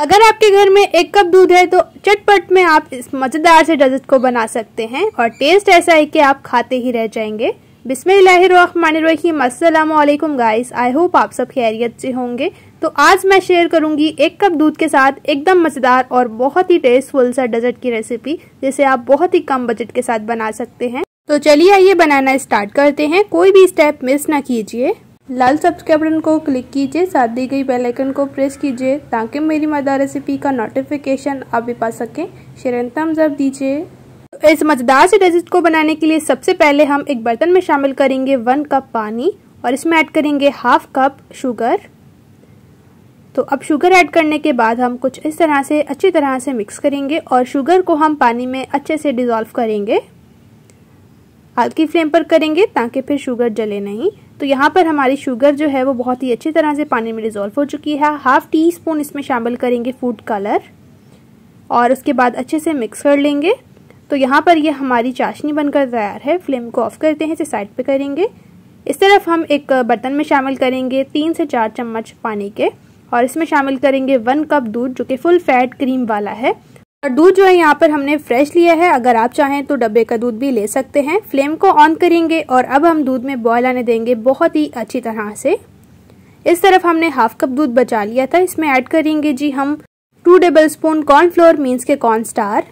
अगर आपके घर में एक कप दूध है तो चटपट में आप इस मज़ेदार से डेजर्ट को बना सकते हैं और टेस्ट ऐसा है कि आप खाते ही रह जाएंगे बिस्मिल्लाहिर्रहमानिर्रहीम गाइस आई होप आप सब खैरियत से होंगे तो आज मैं शेयर करूंगी एक कप दूध के साथ एकदम मज़ेदार और बहुत ही टेस्टफुल सा डेजर्ट की रेसिपी जिसे आप बहुत ही कम बजट के साथ बना सकते हैं तो चलिए आइए बनाना स्टार्ट करते हैं कोई भी स्टेप मिस ना कीजिए लाल सब्सक्राइब बटन को क्लिक कीजिए साथ दी गई बेल आइकन को प्रेस कीजिए ताकि मेरी मदा रेसिपी का नोटिफिकेशन आप भी पा सकें शेर जब दीजिए इस मज़ेदार से रेसिस्ट को बनाने के लिए सबसे पहले हम एक बर्तन में शामिल करेंगे वन कप पानी और इसमें ऐड करेंगे हाफ कप शुगर तो अब शुगर ऐड करने के बाद हम कुछ इस तरह से अच्छी तरह से मिक्स करेंगे और शुगर को हम पानी में अच्छे से डिज़ोल्व करेंगे हल्की फ्लेम पर करेंगे ताकि फिर शुगर जले नहीं तो यहाँ पर हमारी शुगर जो है वो बहुत ही अच्छी तरह से पानी में डिजोल्व हो चुकी है हाफ टी स्पून इसमें शामिल करेंगे फूड कलर और उसके बाद अच्छे से मिक्स कर लेंगे तो यहाँ पर ये हमारी चाशनी बनकर तैयार है फ्लेम को ऑफ करते हैं इसे साइड पे करेंगे इस तरफ हम एक बर्तन में शामिल करेंगे तीन से चार चम्मच पानी के और इसमें शामिल करेंगे वन कप दूध जो कि फुल फैट क्रीम वाला है और दूध जो है यहाँ पर हमने फ्रेश लिया है अगर आप चाहें तो डब्बे का दूध भी ले सकते हैं फ्लेम को ऑन करेंगे और अब हम दूध में बॉयल आने देंगे बहुत ही अच्छी तरह से इस तरफ हमने हाफ कप दूध बचा लिया था इसमें ऐड करेंगे जी हम two tablespoon cornflour means के कॉर्न स्टार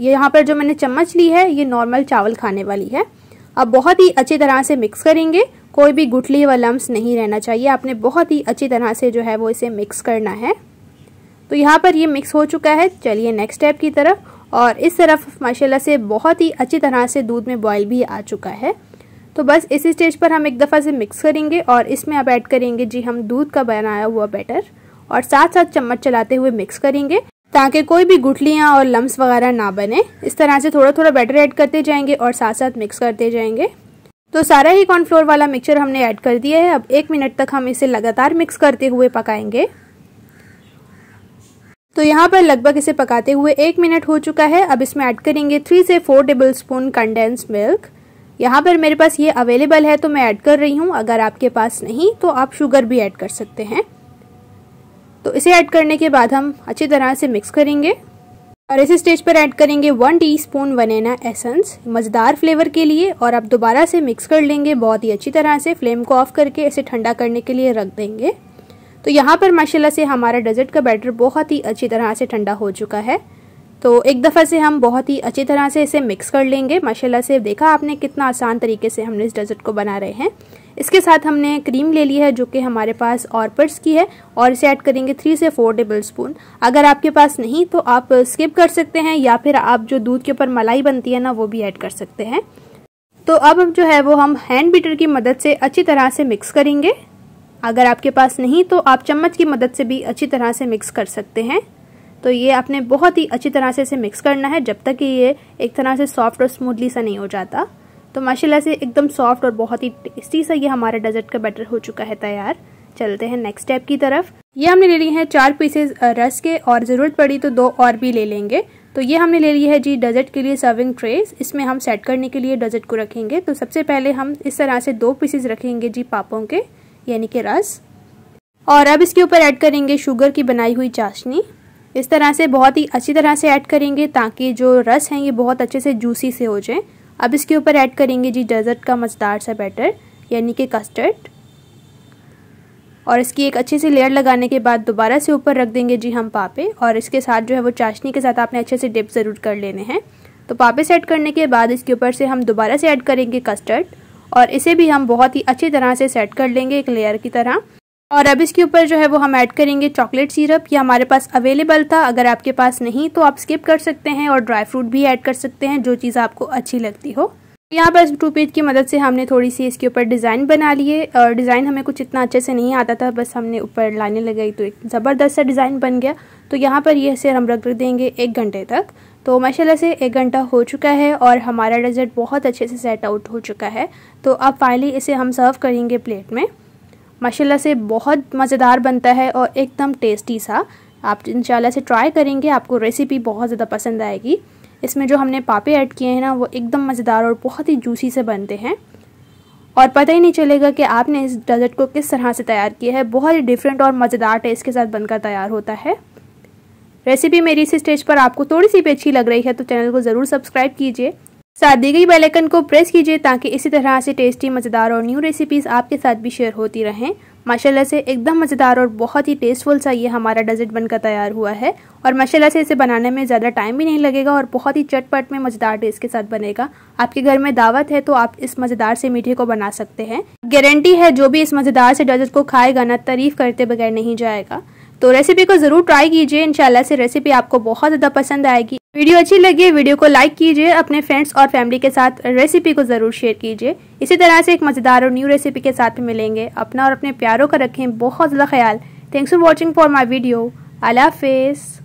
ये यहाँ पर जो मैंने चम्मच ली है ये नॉर्मल चावल खाने वाली है अब बहुत ही अच्छी तरह से मिक्स करेंगे कोई भी गुठली व लम्स नहीं रहना चाहिए आपने बहुत ही अच्छी तरह से जो है वो इसे मिक्स करना है तो यहाँ पर ये मिक्स हो चुका है चलिए नेक्स्ट स्टेप की तरफ और इस तरफ माशाल्लाह से बहुत ही अच्छी तरह से दूध में बॉयल भी आ चुका है तो बस इसी स्टेज पर हम एक दफ़ा से मिक्स करेंगे और इसमें अब ऐड करेंगे जी हम दूध का बनाया हुआ बैटर और साथ साथ चम्मच चलाते हुए मिक्स करेंगे ताकि कोई भी गुठलियाँ और लम्स वगैरह ना बने इस तरह से थोड़ा थोड़ा बैटर ऐड करते जाएंगे और साथ साथ मिक्स करते जाएंगे तो सारा ही कॉर्नफ्लोर वाला मिक्सचर हमने ऐड कर दिया है अब एक मिनट तक हम इसे लगातार मिक्स करते हुए पकाएंगे तो यहाँ पर लगभग इसे पकाते हुए एक मिनट हो चुका है अब इसमें ऐड करेंगे थ्री से four tablespoon condense milk यहाँ पर मेरे पास ये अवेलेबल है तो मैं ऐड कर रही हूँ अगर आपके पास नहीं तो आप शुगर भी ऐड कर सकते हैं तो इसे ऐड करने के बाद हम अच्छी तरह से मिक्स करेंगे और इस स्टेज पर ऐड करेंगे वन टीस्पून वनेना एसेंस मज़ेदार फ्लेवर के लिए और आप दोबारा से मिक्स कर लेंगे बहुत ही अच्छी तरह से फ्लेम को ऑफ करके इसे ठंडा करने के लिए रख देंगे तो यहाँ पर माशाल्लाह से हमारा डेजर्ट का बैटर बहुत ही अच्छी तरह से ठंडा हो चुका है तो एक दफ़ा से हम बहुत ही अच्छी तरह से इसे मिक्स कर लेंगे माशाल्लाह से देखा आपने कितना आसान तरीके से हमने इस डेजर्ट को बना रहे हैं इसके साथ हमने क्रीम ले ली है जो कि हमारे पास ऑर्पर्स की है और इसे ऐड करेंगे थ्री से फोर टेबल स्पून अगर आपके पास नहीं तो आप स्किप कर सकते हैं या फिर आप जो दूध के ऊपर मलाई बनती है ना वो भी ऐड कर सकते हैं तो अब जो है वो हम हैंड बीटर की मदद से अच्छी तरह से मिक्स करेंगे अगर आपके पास नहीं तो आप चम्मच की मदद से भी अच्छी तरह से मिक्स कर सकते हैं तो ये आपने बहुत ही अच्छी तरह से इसे मिक्स करना है जब तक कि ये एक तरह से सॉफ्ट और स्मूथली सा नहीं हो जाता तो माशाल्लाह से एकदम सॉफ्ट और बहुत ही टेस्टी सा ये हमारा डेजर्ट का बैटर हो चुका है तैयार चलते हैं नेक्स्ट स्टेप की तरफ ये हमने ले लिए हैं चार पीसेस रस के और ज़रूरत पड़ी तो दो और भी ले लेंगे तो ये हमने ले लिया है जी डेजर्ट के लिए सर्विंग ट्रेस इसमें हम सेट करने के लिए डेजर्ट को रखेंगे तो सबसे पहले हम इस तरह से दो पीसेस रखेंगे जी पापों के यानी कि रस और अब इसके ऊपर ऐड करेंगे शुगर की बनाई हुई चाशनी इस तरह से बहुत ही अच्छी तरह से ऐड करेंगे ताकि जो रस हैं ये बहुत अच्छे से जूसी से हो जाए अब इसके ऊपर ऐड करेंगे जी डेजर्ट का मज़ेदार सा बैटर यानी कि कस्टर्ड और इसकी एक अच्छी सी लेयर लगाने के बाद दोबारा से ऊपर रख देंगे जी हम पापे और इसके साथ जो है वो चाशनी के साथ आपने अच्छे से डिप ज़रूर कर लेने हैं तो पापे सेट करने के बाद इसके ऊपर से हम दोबारा से ऐड करेंगे कस्टर्ड और इसे भी हम बहुत ही अच्छी तरह से सेट कर लेंगे एक लेयर की तरह और अब इसके ऊपर जो है वो हम ऐड करेंगे चॉकलेट सिरप ये हमारे पास अवेलेबल था अगर आपके पास नहीं तो आप स्किप कर सकते हैं और ड्राई फ्रूट भी ऐड कर सकते हैं जो चीज़ आपको अच्छी लगती हो यहाँ पर इस टू पेज की मदद से हमने थोड़ी सी इसके ऊपर डिज़ाइन बना लिए और डिज़ाइन हमें कुछ इतना अच्छे से नहीं आता था बस हमने ऊपर लाइनें लगाई तो एक ज़बरदस्त सा डिज़ाइन बन गया तो यहाँ पर ये इसे हम रख देंगे एक घंटे तक तो माशाल्लाह से एक घंटा हो चुका है और हमारा डेजर्ट बहुत अच्छे से सेट आउट हो चुका है तो अब फाइनली इसे हम सर्व करेंगे प्लेट में माशाल्लाह से बहुत मज़ेदार बनता है और एकदम टेस्टी सा आप इंशाल्लाह से ट्राई करेंगे आपको रेसिपी बहुत ज़्यादा पसंद आएगी इसमें जो हमने पापे ऐड किए हैं ना वो एकदम मज़ेदार और बहुत ही जूसी से बनते हैं और पता ही नहीं चलेगा कि आपने इस डेजर्ट को किस तरह से तैयार किया है बहुत ही डिफरेंट और मज़ेदार टेस्ट के साथ बनकर तैयार होता है रेसिपी मेरी इस स्टेज पर आपको थोड़ी सी भी अच्छी लग रही है तो चैनल को ज़रूर सब्सक्राइब कीजिए साथ दी गई बेल को प्रेस कीजिए ताकि इसी तरह से टेस्टी मज़ेदार और न्यू रेसिपीज़ आपके साथ भी शेयर होती रहें माशाल्लाह से एकदम मज़ेदार और बहुत ही टेस्टफुल सा ये हमारा डेजर्ट बनकर तैयार हुआ है और माशाल्लाह से इसे बनाने में ज़्यादा टाइम भी नहीं लगेगा और बहुत ही चटपट में मज़ेदार टेस्ट के साथ बनेगा आपके घर में दावत है तो आप इस मज़ेदार से मीठे को बना सकते हैं गारंटी है जो भी इस मज़ेदार से डेजर्ट को खाएगा ना तारीफ़ करते बगैर नहीं जाएगा तो रेसिपी को ज़रूर ट्राई कीजिए इंशाल्लाह से रेसिपी आपको बहुत ज़्यादा पसंद आएगी वीडियो अच्छी लगी वीडियो को लाइक कीजिए अपने फ्रेंड्स और फैमिली के साथ रेसिपी को ज़रूर शेयर कीजिए इसी तरह से एक मज़ेदार और न्यू रेसिपी के साथ मिलेंगे अपना और अपने प्यारों का रखें बहुत ज़्यादा ख्याल thanks for watching for my video अला हाफिज़